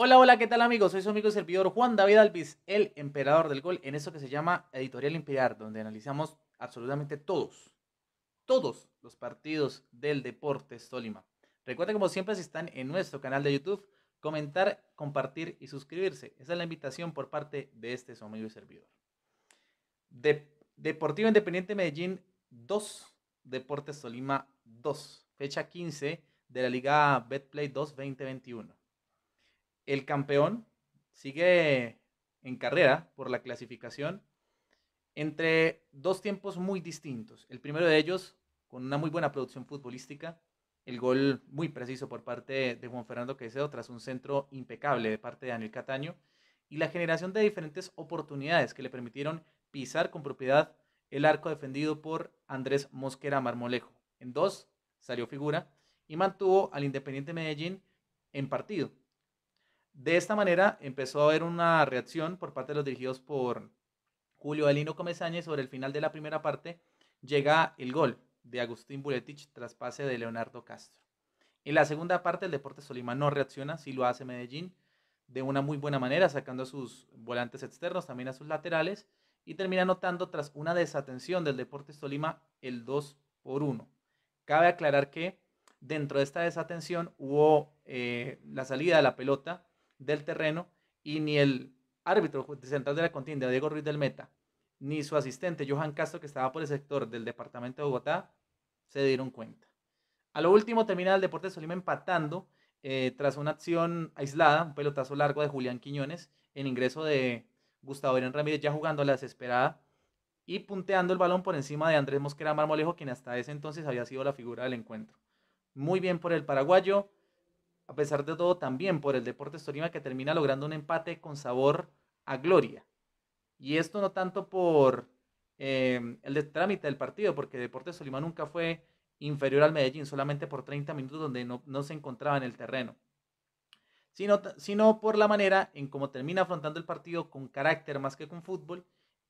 Hola, hola, ¿qué tal amigos? Soy su amigo y servidor Juan David Alvis, el emperador del gol, en eso que se llama Editorial Imperial, donde analizamos absolutamente todos, todos los partidos del Deportes Tolima. Recuerden, como siempre, si están en nuestro canal de YouTube, comentar, compartir y suscribirse. Esa es la invitación por parte de este su amigo y servidor. Deportivo Independiente Medellín 2, Deportes Tolima 2, fecha 15 de la Liga Betplay 2 2021 el campeón sigue en carrera por la clasificación entre dos tiempos muy distintos. El primero de ellos, con una muy buena producción futbolística, el gol muy preciso por parte de Juan Fernando Quecedo tras un centro impecable de parte de Daniel Cataño y la generación de diferentes oportunidades que le permitieron pisar con propiedad el arco defendido por Andrés Mosquera Marmolejo. En dos salió figura y mantuvo al Independiente Medellín en partido, de esta manera empezó a haber una reacción por parte de los dirigidos por Julio Alino Comesañez. sobre el final de la primera parte. Llega el gol de Agustín Buletich tras pase de Leonardo Castro. En la segunda parte el Deportes Solima no reacciona, sí lo hace Medellín de una muy buena manera, sacando a sus volantes externos, también a sus laterales, y termina anotando tras una desatención del Deportes Tolima el 2 por 1. Cabe aclarar que dentro de esta desatención hubo eh, la salida de la pelota del terreno y ni el árbitro central de la contienda, Diego Ruiz del Meta, ni su asistente, Johan Castro, que estaba por el sector del departamento de Bogotá, se dieron cuenta. A lo último termina el Deportes Solima empatando eh, tras una acción aislada, un pelotazo largo de Julián Quiñones, en ingreso de Gustavo Irán Ramírez ya jugando a la desesperada y punteando el balón por encima de Andrés Mosquera Marmolejo, quien hasta ese entonces había sido la figura del encuentro. Muy bien por el paraguayo, a pesar de todo, también por el Deportes Tolima que termina logrando un empate con sabor a gloria. Y esto no tanto por em, el trámite del partido, porque Deportes Tolima nunca fue inferior al Medellín, solamente por 30 minutos donde no, se encontraba en el terreno, sino, sino por la manera en cómo termina afrontando el partido con carácter más que con fútbol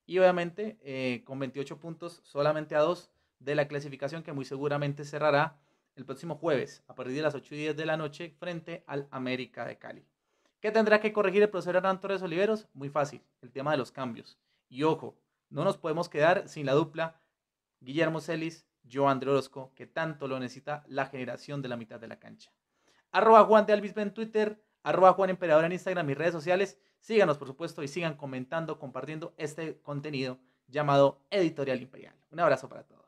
y obviamente eh, con 28 puntos solamente a dos de la clasificación que muy seguramente cerrará el próximo jueves a partir de las 8 y 10 de la noche frente al América de Cali. ¿Qué tendrá que corregir el profesor Hernán Torres Oliveros? Muy fácil, el tema de los cambios. Y ojo, no nos podemos quedar sin la dupla Guillermo Celis, Joan André Orozco, que tanto lo necesita la generación de la mitad de la cancha. Arroba Juan de Alvis en Twitter, arroba Juan Emperador en Instagram, mis redes sociales. Síganos, por supuesto, y sigan comentando, compartiendo este contenido llamado Editorial Imperial. Un abrazo para todos.